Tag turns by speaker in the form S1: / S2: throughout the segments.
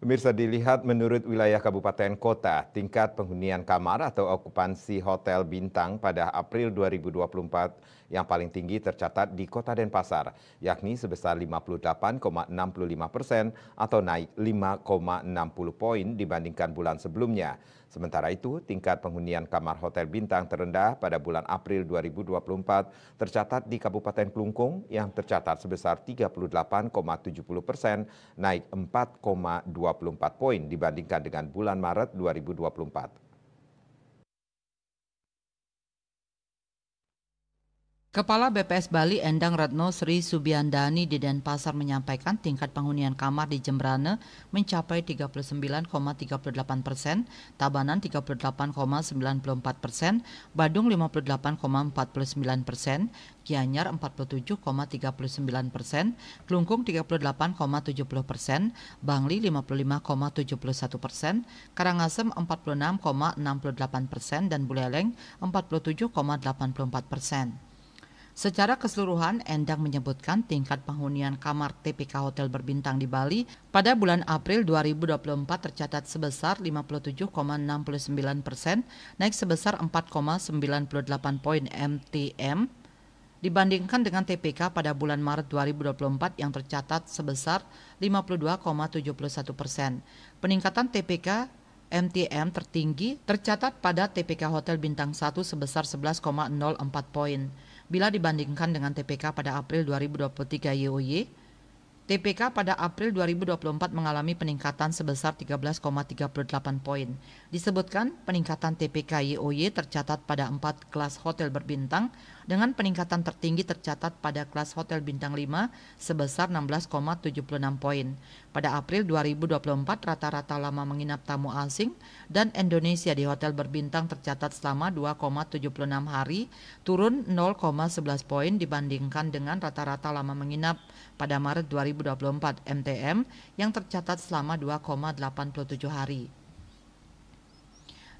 S1: Pemirsa dilihat menurut wilayah kabupaten kota, tingkat penghunian kamar atau okupansi hotel bintang pada April 2024 yang paling tinggi tercatat di Kota Denpasar, yakni sebesar 58,65 persen atau naik 5,60 poin dibandingkan bulan sebelumnya. Sementara itu, tingkat penghunian kamar hotel bintang terendah pada bulan April 2024 tercatat di Kabupaten Klungkung yang tercatat sebesar 38,70 persen, naik 4,20 24 poin dibandingkan dengan bulan Maret 2024.
S2: Kepala BPS Bali Endang Ratno Sri Subiandani di Denpasar menyampaikan tingkat penghunian kamar di Jembrane mencapai 39,38 persen, Tabanan 38,94 persen, Badung 58,49 persen, Gianyar 47,39 persen, Klungkung 38,70 persen, Bangli 55,71 persen, Karangasem 46,68 persen, dan Buleleng 47,84 persen. Secara keseluruhan, Endang menyebutkan tingkat penghunian kamar TPK Hotel berbintang di Bali pada bulan April 2024 tercatat sebesar 57,69 persen, naik sebesar 4,98 poin MTM dibandingkan dengan TPK pada bulan Maret 2024 yang tercatat sebesar 52,71 persen. Peningkatan TPK MTM tertinggi tercatat pada TPK Hotel Bintang 1 sebesar 11,04 poin. Bila dibandingkan dengan TPK pada April 2023 YOY, TPK pada April 2024 mengalami peningkatan sebesar 13,38 poin. Disebutkan peningkatan TPK YOY tercatat pada empat kelas hotel berbintang dengan peningkatan tertinggi tercatat pada kelas hotel bintang 5 sebesar 16,76 poin. Pada April 2024, rata-rata lama menginap tamu asing dan Indonesia di hotel berbintang tercatat selama 2,76 hari, turun 0,11 poin dibandingkan dengan rata-rata lama menginap pada Maret 2024 MTM yang tercatat selama 2,87 hari.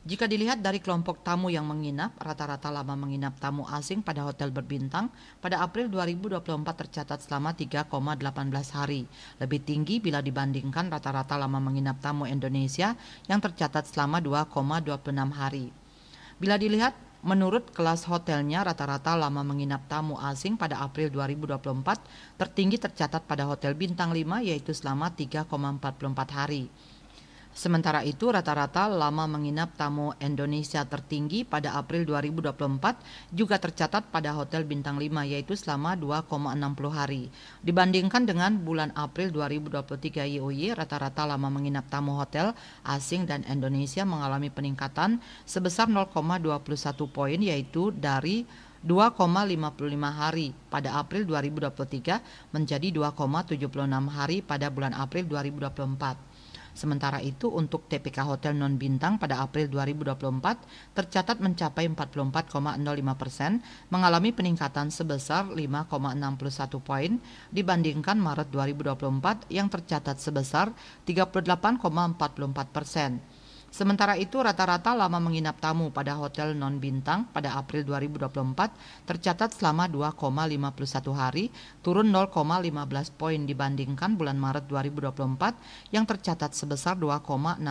S2: Jika dilihat dari kelompok tamu yang menginap, rata-rata lama menginap tamu asing pada hotel berbintang pada April 2024 tercatat selama 3,18 hari, lebih tinggi bila dibandingkan rata-rata lama menginap tamu Indonesia yang tercatat selama 2,26 hari. Bila dilihat Menurut kelas hotelnya, rata-rata lama menginap tamu asing pada April 2024 tertinggi tercatat pada Hotel Bintang 5 yaitu selama 3,44 hari. Sementara itu, rata-rata lama menginap tamu Indonesia tertinggi pada April 2024 juga tercatat pada Hotel Bintang 5 yaitu selama 2,60 hari. Dibandingkan dengan bulan April 2023 YOY, rata-rata lama menginap tamu hotel asing dan Indonesia mengalami peningkatan sebesar 0,21 poin yaitu dari 2,55 hari pada April 2023 menjadi 2,76 hari pada bulan April 2024. Sementara itu, untuk TPK Hotel Non Bintang pada April 2024 tercatat mencapai 44,05 persen, mengalami peningkatan sebesar 5,61 poin dibandingkan Maret 2024 yang tercatat sebesar 38,44 persen. Sementara itu, rata-rata lama menginap tamu pada hotel non-bintang pada April 2024 tercatat selama 2,51 hari, turun 0,15 poin dibandingkan bulan Maret 2024 yang tercatat sebesar 2,66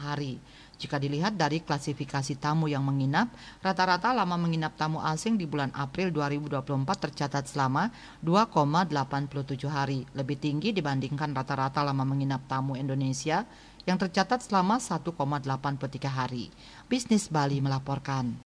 S2: hari. Jika dilihat dari klasifikasi tamu yang menginap, rata-rata lama menginap tamu asing di bulan April 2024 tercatat selama 2,87 hari, lebih tinggi dibandingkan rata-rata lama menginap tamu Indonesia yang tercatat selama 1,83 hari. Bisnis Bali melaporkan.